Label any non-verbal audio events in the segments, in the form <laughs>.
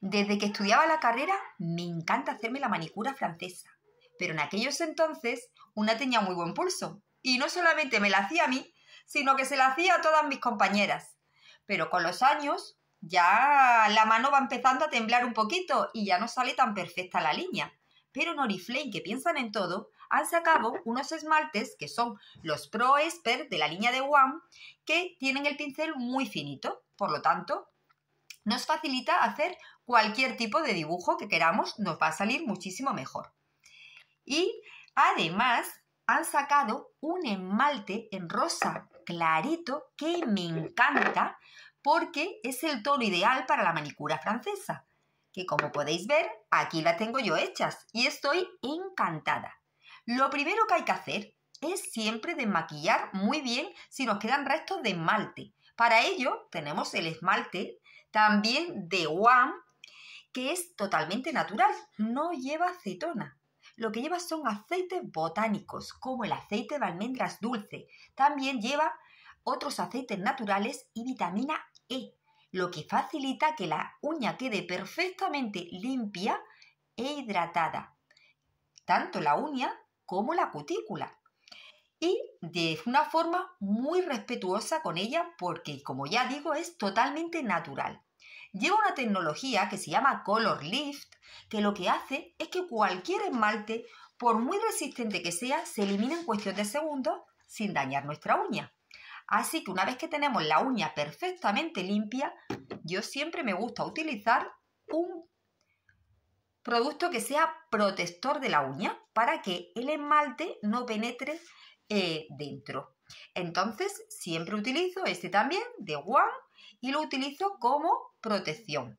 Desde que estudiaba la carrera me encanta hacerme la manicura francesa, pero en aquellos entonces una tenía muy buen pulso y no solamente me la hacía a mí, sino que se la hacía a todas mis compañeras. Pero con los años ya la mano va empezando a temblar un poquito y ya no sale tan perfecta la línea. Pero en que piensan en todo, han sacado unos esmaltes que son los Pro Esper de la línea de One que tienen el pincel muy finito, por lo tanto, nos facilita hacer cualquier tipo de dibujo que queramos, nos va a salir muchísimo mejor. Y además han sacado un esmalte en rosa clarito que me encanta porque es el tono ideal para la manicura francesa, que como podéis ver, aquí la tengo yo hechas y estoy encantada. Lo primero que hay que hacer es siempre desmaquillar muy bien si nos quedan restos de esmalte. Para ello tenemos el esmalte también de Guam, que es totalmente natural, no lleva acetona. Lo que lleva son aceites botánicos, como el aceite de almendras dulce. También lleva otros aceites naturales y vitamina E, lo que facilita que la uña quede perfectamente limpia e hidratada, tanto la uña como la cutícula y de una forma muy respetuosa con ella porque, como ya digo, es totalmente natural. Lleva una tecnología que se llama Color Lift, que lo que hace es que cualquier esmalte, por muy resistente que sea, se elimina en cuestión de segundos sin dañar nuestra uña. Así que una vez que tenemos la uña perfectamente limpia, yo siempre me gusta utilizar un producto que sea protector de la uña para que el esmalte no penetre eh, dentro. Entonces, siempre utilizo este también de One y lo utilizo como protección.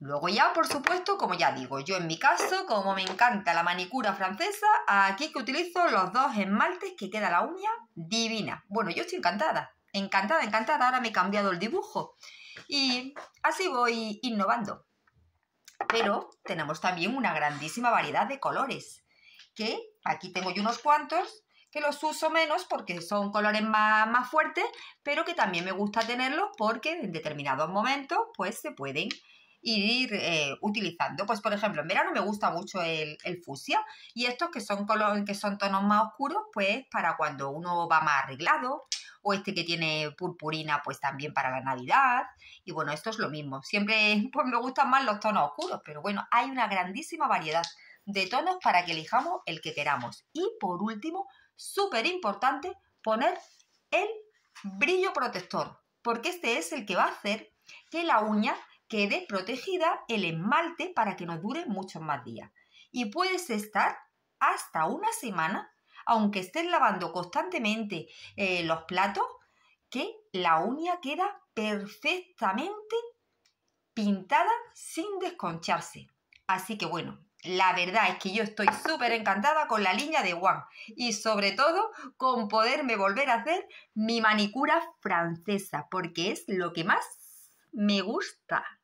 Luego ya, por supuesto, como ya digo, yo en mi caso, como me encanta la manicura francesa, aquí que utilizo los dos esmaltes que queda la uña divina. Bueno, yo estoy encantada, encantada, encantada. Ahora me he cambiado el dibujo y así voy innovando. Pero tenemos también una grandísima variedad de colores, que aquí tengo yo unos cuantos que los uso menos porque son colores más, fuertes, pero que también me gusta tenerlos porque en determinados momentos pues se pueden ir eh, utilizando. Pues por ejemplo, en verano me gusta mucho el, el y estos que son, colores que son tonos más oscuros, pues para cuando uno va más arreglado o este que tiene purpurina, pues también para la Navidad. Y bueno, esto es lo mismo. Siempre <laughs> pues, me gustan más los tonos oscuros, pero bueno, hay una grandísima variedad de tonos para que elijamos el que queramos. Y por último, súper importante, poner el brillo protector, porque este es el que va a hacer que la uña quede protegida el esmalte para que nos dure muchos más días. Y puedes estar hasta una semana, aunque estés lavando constantemente eh, los platos, que la uña queda perfectamente pintada sin desconcharse. Así que bueno, la verdad es que yo estoy súper encantada con la línea de Juan y sobre todo con poderme volver a hacer mi manicura francesa porque es lo que más me gusta.